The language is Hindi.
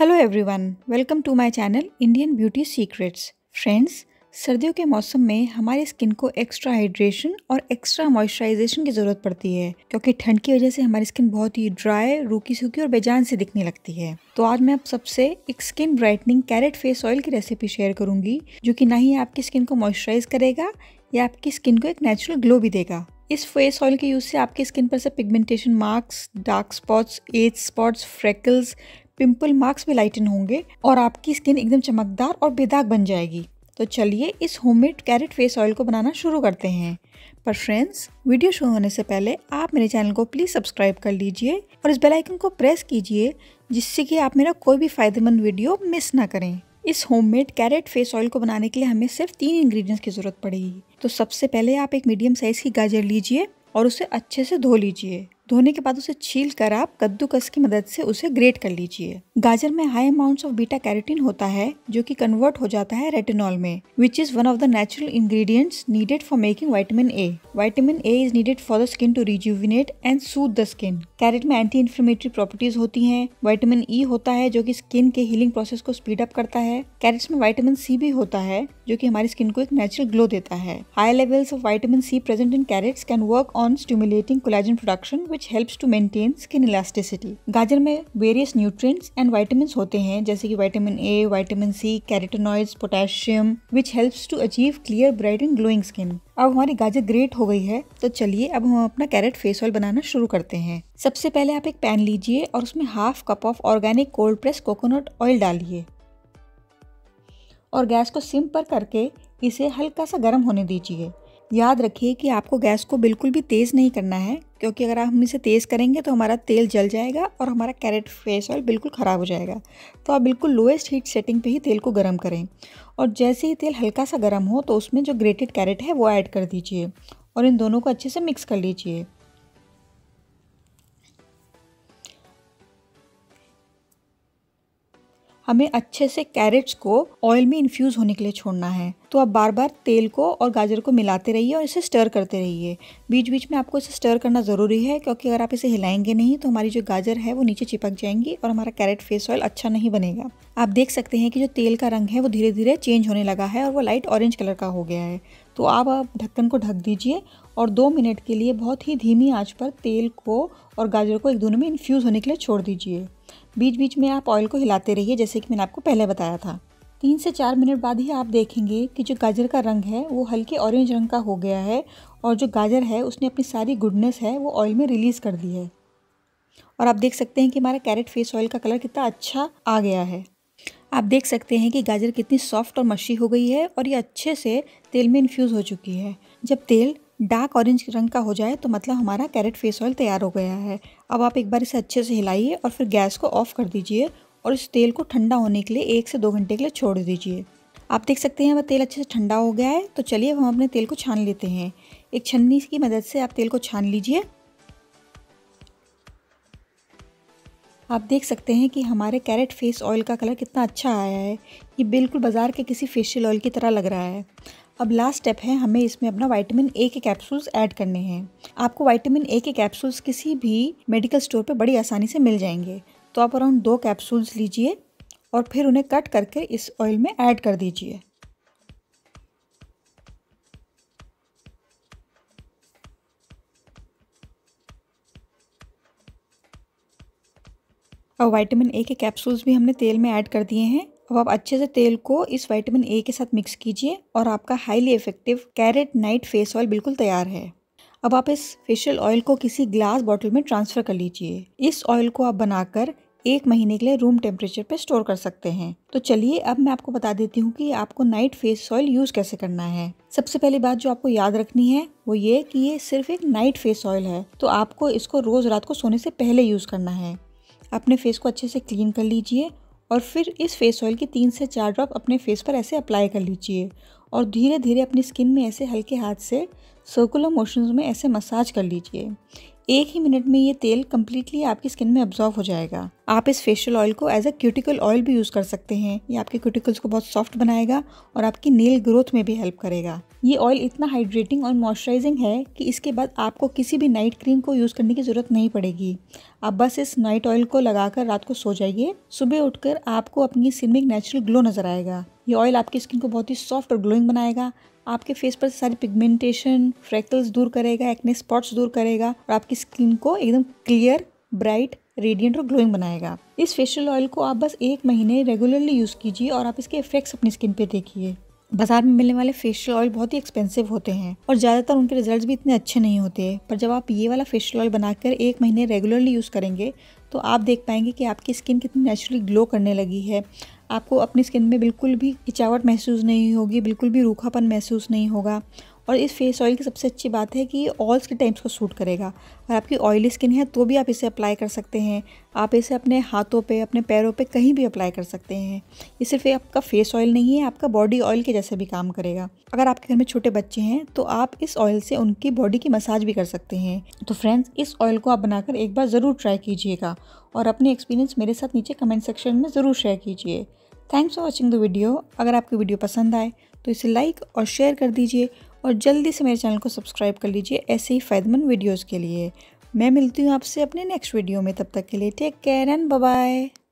hello everyone welcome to my channel Indian beauty secrets friends सर्दियों के मौसम में हमारी स्किन को एक्स्ट्रा हाइड्रेशन और एक्स्ट्रा मॉइस्चराइजेशन की ज़रूरत पड़ती है क्योंकि ठंड की वजह से हमारी स्किन बहुत ही ड्राई रूखी सूखी और बेजान से दिखने लगती है तो आज मैं आप सबसे एक skin brightening carrot face oil की रेसिपी शेयर करूंगी जो कि ना ही आपकी स्किन को मॉइस्चराइज करेगा या आपकी स्किन को एक नेचुरल ग्लो भी देगा इस फेस ऑयल के यूज़ से आपकी स्किन पर से pigmentation marks dark spots age spots freckles pimple marks भी लाइटन होंगे और आपकी स्किन एकदम चमकदार और बेदाग बन जाएगी तो चलिए इस होममेड कैरेट फेस ऑयल को बनाना शुरू करते हैं पर फ्रेंड्स वीडियो शुरू होने से पहले आप मेरे चैनल को प्लीज़ सब्सक्राइब कर लीजिए और इस बेल आइकन को प्रेस कीजिए जिससे कि आप मेरा कोई भी फ़ायदेमंद वीडियो मिस ना करें इस होममेड कैरेट फेस ऑयल को बनाने के लिए हमें सिर्फ तीन इंग्रेडिएंट्स की ज़रूरत पड़ेगी तो सबसे पहले आप एक मीडियम साइज़ की गाजर लीजिए और उसे अच्छे से धो लीजिए धोने के बाद उसे छील कर आप कद्दूकस की मदद से उसे ग्रेट कर लीजिए गाजर में high amounts of beta carotene होता है जो कि कन्वर्ट हो जाता है रेटिनॉल में which is one of the natural ingredients needed for making vitamin A vitamin A is needed for the skin to rejuvenate and soothe the skin carrot में एंटी इन्फ्लेमेटरी प्रॉपर्टीज होती है वाइटामिन ई e होता है जो की स्किन के हीलिंग प्रोसेस को स्पीड अप करता है कैरेट में वाइटामिन सी भी होता है जो की हमारी स्किन को एक नेचुरल ग्लो देता है high levels of vitamin C present in carrots can work on stimulating collagen production which helps to maintain skin elasticity गाजर में वेरियस न्यूट्रिएंट्स एंड vitamins होते हैं जैसे कि vitamin A vitamin C carotenoids, potassium which helps to achieve clear bright and glowing skin अब हमारी गाजर ग्रेट हो गई है तो चलिए अब हम अपना कैरेट फेस ऑयल बनाना शुरू करते हैं सबसे पहले आप एक पैन लीजिए और उसमें half cup of organic cold press coconut oil डालिए और गैस को सिम पर करके इसे हल्का सा गर्म होने दीजिए याद रखिए कि आपको गैस को बिल्कुल भी तेज़ नहीं करना है क्योंकि अगर आप हम इसे तेज़ करेंगे तो हमारा तेल जल जाएगा और हमारा कैरेट फेस ऑयल बिल्कुल ख़राब हो जाएगा तो आप बिल्कुल लोएस्ट हीट सेटिंग पे ही तेल को गर्म करें और जैसे ही तेल हल्का सा गर्म हो तो उसमें जो ग्रेटेड कैरेट है वो ऐड कर दीजिए और इन दोनों को अच्छे से मिक्स कर लीजिए हमें अच्छे से कैरेट्स को ऑयल में इन्फ्यूज़ होने के लिए छोड़ना है तो आप बार बार तेल को और गाजर को मिलाते रहिए और इसे स्टर करते रहिए बीच बीच में आपको इसे स्टर करना ज़रूरी है क्योंकि अगर आप इसे हिलाएंगे नहीं तो हमारी जो गाजर है वो नीचे चिपक जाएंगी और हमारा कैरेट फेस ऑयल अच्छा नहीं बनेगा आप देख सकते हैं कि जो तेल का रंग है वो धीरे धीरे चेंज होने लगा है और वो लाइट ऑरेंज कलर का हो गया है तो आप ढक्कन को ढक दीजिए और दो मिनट के लिए बहुत ही धीमी आँच पर तेल को और गाजर को एक दोनों में इन्फ्यूज़ होने के लिए छोड़ दीजिए बीच बीच में आप ऑयल को हिलाते रहिए जैसे कि मैंने आपको पहले बताया था तीन से चार मिनट बाद ही आप देखेंगे कि जो गाजर का रंग है वो हल्के ऑरेंज रंग का हो गया है और जो गाजर है उसने अपनी सारी गुडनेस है वो ऑयल में रिलीज़ कर दी है और आप देख सकते हैं कि हमारा कैरेट फेस ऑयल का कलर कितना अच्छा आ गया है आप देख सकते हैं कि गाजर कितनी सॉफ्ट और मशी हो गई है और ये अच्छे से तेल में इन्फ्यूज़ हो चुकी है जब तेल डार्क ऑरेंज रंग का हो जाए तो मतलब हमारा कैरेट फेस ऑयल तैयार हो गया है अब आप एक बार इसे अच्छे से हिलाइए और फिर गैस को ऑफ कर दीजिए और इस तेल को ठंडा होने के लिए एक से दो घंटे के लिए छोड़ दीजिए आप देख सकते हैं वह तेल अच्छे से ठंडा हो गया है तो चलिए हम अपने तेल को छान लेते हैं एक छन्नी की मदद से आप तेल को छान लीजिए आप देख सकते हैं कि हमारे कैरेट फेस ऑयल का कलर कितना अच्छा आया है ये बिल्कुल बाज़ार के किसी फेशियल ऑयल की तरह लग रहा है अब लास्ट स्टेप है हमें इसमें अपना वाइटामिन ए के कैप्सूल्स ऐड करने हैं आपको वाइटामिन ए के कैप्सूल्स किसी भी मेडिकल स्टोर पर बड़ी आसानी से मिल जाएंगे तो आप अराउंड दो कैप्सूल्स लीजिए और फिर उन्हें कट करके इस ऑयल में ऐड कर दीजिए और वाइटामिन ए के कैप्सूल्स भी हमने तेल में ऐड कर दिए हैं अब आप अच्छे से तेल को इस वाइटामिन ए के साथ मिक्स कीजिए और आपका highly effective carrot night face oil बिल्कुल तैयार है अब आप इस फेशियल ऑयल को किसी ग्लास बॉटल में ट्रांसफ़र कर लीजिए इस ऑयल को आप बनाकर एक महीने के लिए रूम टेम्परेचर पे स्टोर कर सकते हैं तो चलिए अब मैं आपको बता देती हूँ कि आपको नाइट फेस ऑयल यूज़ कैसे करना है सबसे पहली बात जो आपको याद रखनी है वो ये कि ये सिर्फ एक नाइट फेस ऑयल है तो आपको इसको रोज़ रात को सोने से पहले यूज़ करना है अपने फेस को अच्छे से क्लीन कर लीजिए और फिर इस फेस ऑयल के तीन से चार ड्रॉप अपने फेस पर ऐसे अप्लाई कर लीजिए और धीरे धीरे अपनी स्किन में ऐसे हल्के हाथ से सर्कुलर मोशंस में ऐसे मसाज कर लीजिए एक ही मिनट में ये तेल कम्प्लीटली आपकी स्किन में अब्जॉर्व हो जाएगा आप इस फेशियल ऑयल को एज अ क्यूटिकल ऑयल भी यूज़ कर सकते हैं ये आपके क्यूटिकल्स को बहुत सॉफ्ट बनाएगा और आपकी नेल ग्रोथ में भी हेल्प करेगा ये ऑयल इतना हाइड्रेटिंग और मॉइस्चराइजिंग है कि इसके बाद आपको किसी भी नाइट क्रीम को यूज़ करने की ज़रूरत नहीं पड़ेगी आप बस इस नाइट ऑयल को लगाकर रात को सो जाइए सुबह उठकर आपको अपनी स्किन में एक नेचुरल ग्लो नज़र आएगा ये ऑयल आपकी स्किन को बहुत ही सॉफ्ट और ग्लोइंग बनाएगा आपके फेस पर सारी पिगमेंटेशन फ्रैकल्स दूर करेगा एक्ने स्पॉट्स दूर करेगा और आपकी स्किन को एकदम क्लियर ब्राइट रेडियंट और ग्लोइंग बनाएगा इस फेशियल ऑयल को आप बस एक महीने रेगुलरली यूज़ कीजिए और आप इसके इफेक्ट्स अपनी स्किन पे देखिए बाजार में मिलने वाले फेशियल ऑयल बहुत ही एक्सपेंसिव होते हैं और ज़्यादातर उनके रिजल्ट भी इतने अच्छे नहीं होते पर जब आप ये वाला फेशियल ऑयल बनाकर एक महीने रेगुलरली यूज़ करेंगे तो आप देख पाएंगे कि आपकी स्किन कितनी नेचुरली ग्लो करने लगी है आपको अपनी स्किन में बिल्कुल भी खिचावट महसूस नहीं होगी बिल्कुल भी रूखापन महसूस नहीं होगा और इस फेस ऑयल की सबसे अच्छी बात है कि ये ऑल स्किन टाइप्स को सूट करेगा अगर आपकी ऑयली स्किन है तो भी आप इसे अप्लाई कर सकते हैं आप इसे अपने हाथों पे अपने पैरों पे कहीं भी अप्लाई कर सकते हैं ये सिर्फ आपका फेस ऑयल नहीं है आपका बॉडी ऑयल के जैसे भी काम करेगा अगर आपके घर में छोटे बच्चे हैं तो आप इस ऑयल से उनकी बॉडी की मसाज भी कर सकते हैं तो फ्रेंड्स इस ऑयल को आप बनाकर एक बार ज़रूर ट्राई कीजिएगा और अपने एक्सपीरियंस मेरे साथ नीचे कमेंट सेक्शन में ज़रूर शेयर कीजिए thanks for watching the video अगर आपकी वीडियो पसंद आए तो इसे लाइक और शेयर कर दीजिए और जल्दी से मेरे चैनल को सब्सक्राइब कर लीजिए ऐसे ही फ़ायदेमंद वीडियोज़ के लिए मैं मिलती हूँ आपसे अपने नेक्स्ट वीडियो में तब तक के लिए टेक केयर एंड बाय